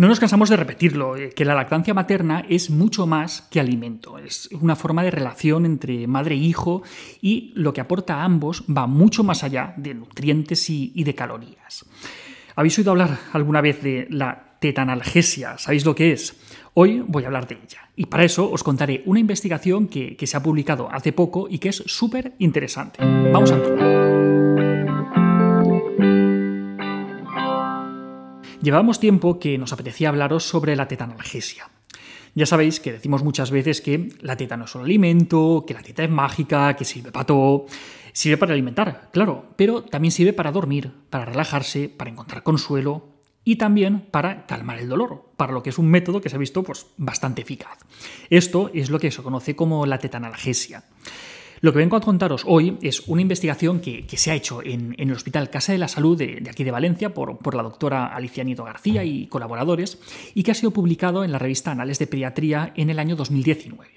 No nos cansamos de repetirlo, eh, que la lactancia materna es mucho más que alimento, es una forma de relación entre madre e hijo y lo que aporta a ambos va mucho más allá de nutrientes y de calorías. ¿Habéis oído hablar alguna vez de la tetanalgesia? ¿Sabéis lo que es? Hoy voy a hablar de ella. Y para eso os contaré una investigación que, se ha publicado hace poco y que es súper interesante. Vamos a entrar. Llevábamos tiempo que nos apetecía hablaros sobre la tetanalgesia. Ya sabéis que decimos muchas veces que la teta no es un alimento, que la teta es mágica, que sirve para todo. Sirve para alimentar, claro, pero también sirve para dormir, para relajarse, para encontrar consuelo y también para calmar el dolor, para lo que es un método que se ha visto pues, bastante eficaz. Esto es lo que se conoce como la tetanalgesia. Lo que vengo a contaros hoy es una investigación que, se ha hecho en, el Hospital Casa de la Salud de, aquí de Valencia por, la doctora Alicia Nieto García y colaboradores y que ha sido publicado en la revista Anales de Pediatría en el año 2019.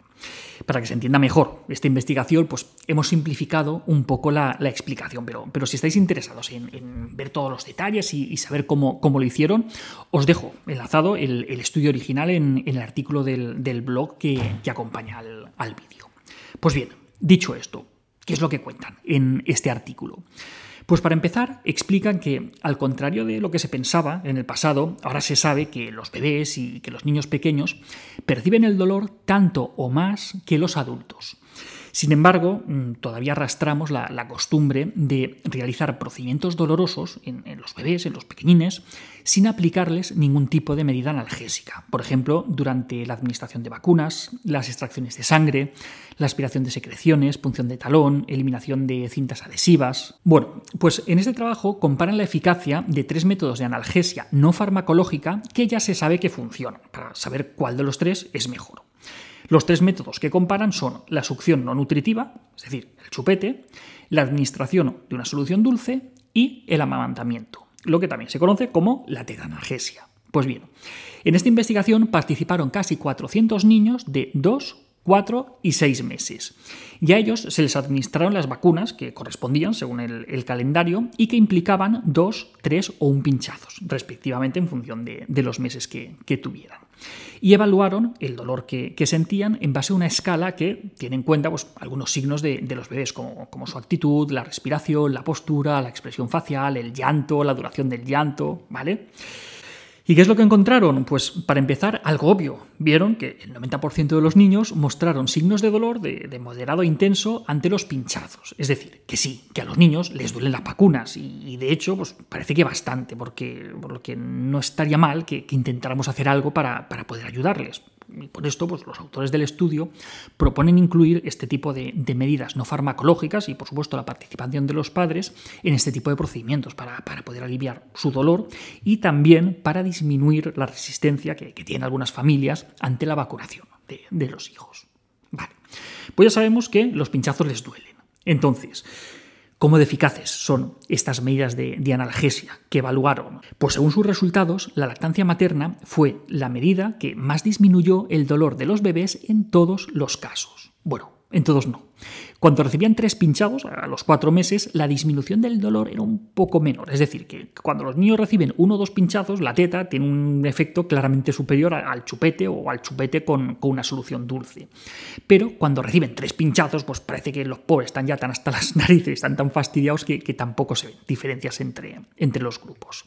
Para que se entienda mejor esta investigación, pues hemos simplificado un poco la, explicación, pero, si estáis interesados en, ver todos los detalles y, saber cómo, lo hicieron, os dejo enlazado el, estudio original en, el artículo del, blog que, acompaña al, al vídeo. Pues bien, Dicho esto, ¿qué es lo que cuentan en este artículo? Pues para empezar, explican que, al contrario de lo que se pensaba en el pasado, ahora se sabe que los bebés y que los niños pequeños perciben el dolor tanto o más que los adultos. Sin embargo, mm, todavía arrastramos la, costumbre de realizar procedimientos dolorosos en, en, los bebés, en los pequeñines, sin aplicarles ningún tipo de medida analgésica. Por ejemplo, durante la administración de vacunas, las extracciones de sangre, la aspiración de secreciones, punción de talón, eliminación de cintas adhesivas. Bueno, pues en este trabajo comparan la eficacia de tres métodos de analgesia no farmacológica que ya se sabe que funcionan, para saber cuál de los tres es mejor. Los tres métodos que comparan son la succión no nutritiva, es decir, el chupete, la administración de una solución dulce y el amamantamiento, lo que también se conoce como la teganargesia. Pues bien, en esta investigación participaron casi 400 niños de 2, 4 y 6 meses. Y a ellos se les administraron las vacunas que correspondían según el, calendario y que implicaban dos, tres o un pinchazos, respectivamente en función de, los meses que, tuvieran. Y evaluaron el dolor que, sentían en base a una escala que tiene en cuenta pues, algunos signos de, los bebés, como, como, su actitud, la respiración, la postura, la expresión facial, el llanto, la duración del llanto, ¿vale? ¿Y qué es lo que encontraron? Pues para empezar, algo obvio. Vieron que el 90% de los niños mostraron signos de dolor de, moderado a intenso ante los pinchazos. Es decir, que sí, que a los niños les duelen las vacunas. Y, de hecho, pues parece que bastante, porque, por lo que no estaría mal que, que intentáramos hacer algo para, para poder ayudarles por esto, pues, los autores del estudio proponen incluir este tipo de, medidas no farmacológicas y, por supuesto, la participación de los padres en este tipo de procedimientos para, poder aliviar su dolor y también para disminuir la resistencia que, tienen algunas familias ante la vacunación de, de los hijos. Vale, pues ya sabemos que los pinchazos les duelen. Entonces, ¿Cómo de eficaces son estas medidas de, de, analgesia que evaluaron? Pues según sus resultados, la lactancia materna fue la medida que más disminuyó el dolor de los bebés en todos los casos. Bueno, en todos no, cuando recibían tres pinchados, a los cuatro meses, la disminución del dolor era un poco menor. Es decir, que cuando los niños reciben uno o dos pinchazos, la teta tiene un efecto claramente superior al chupete o al chupete con, una solución dulce. Pero cuando reciben tres pinchazos, pues parece que los pobres están ya tan hasta las narices, están tan fastidiados que, tampoco se ven diferencias entre, los grupos.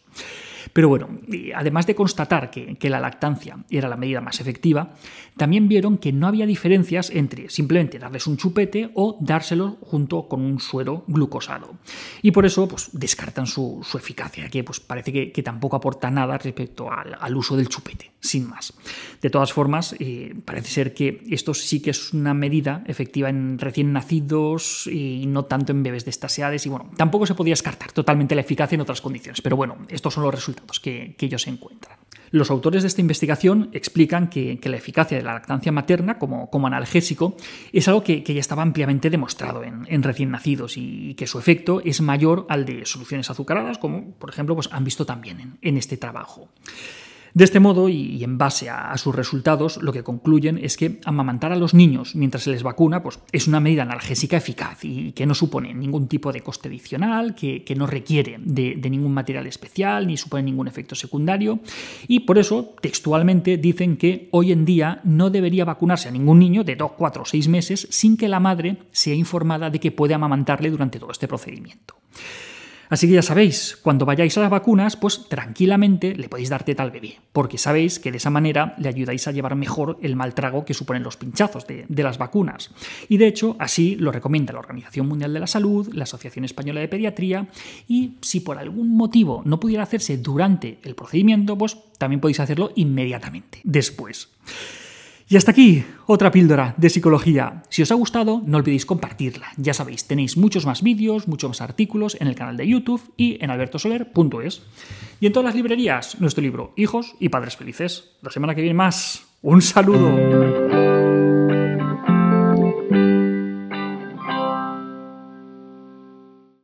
Pero bueno, además de constatar que, la lactancia era la medida más efectiva, también vieron que no había diferencias entre simplemente darles un chupete o dárselo junto con un suero glucosado. Y por eso pues, descartan su, eficacia, que pues, parece que, tampoco aporta nada respecto al, uso del chupete, sin más. De todas formas, eh, parece ser que esto sí que es una medida efectiva en recién nacidos y no tanto en bebés de destaseados. Y bueno, tampoco se podía descartar totalmente la eficacia en otras condiciones, pero bueno, estos son los resultados que, que ellos encuentran. Los autores de esta investigación explican que, la eficacia de la lactancia materna como, analgésico es algo que, ya estaba ampliamente demostrado en, recién nacidos y, que su efecto es mayor al de soluciones azucaradas, como por ejemplo pues, han visto también en este trabajo. De este modo, y en base a sus resultados, lo que concluyen es que amamantar a los niños mientras se les vacuna pues, es una medida analgésica eficaz y que no supone ningún tipo de coste adicional, que, no requiere de, de, ningún material especial ni supone ningún efecto secundario. Y por eso, textualmente, dicen que hoy en día no debería vacunarse a ningún niño de 2, 4 o 6 meses sin que la madre sea informada de que puede amamantarle durante todo este procedimiento. Así que ya sabéis, cuando vayáis a las vacunas, pues tranquilamente le podéis dar tal al bebé, porque sabéis que de esa manera le ayudáis a llevar mejor el mal trago que suponen los pinchazos de, de las vacunas. Y de hecho, así lo recomienda la Organización Mundial de la Salud, la Asociación Española de Pediatría, y si por algún motivo no pudiera hacerse durante el procedimiento, pues también podéis hacerlo inmediatamente después. Y hasta aquí otra píldora de psicología. Si os ha gustado, no olvidéis compartirla. Ya sabéis, tenéis muchos más vídeos, muchos más artículos en el canal de YouTube y en albertosoler.es. Y en todas las librerías, nuestro libro Hijos y Padres Felices. La semana que viene más. Un saludo.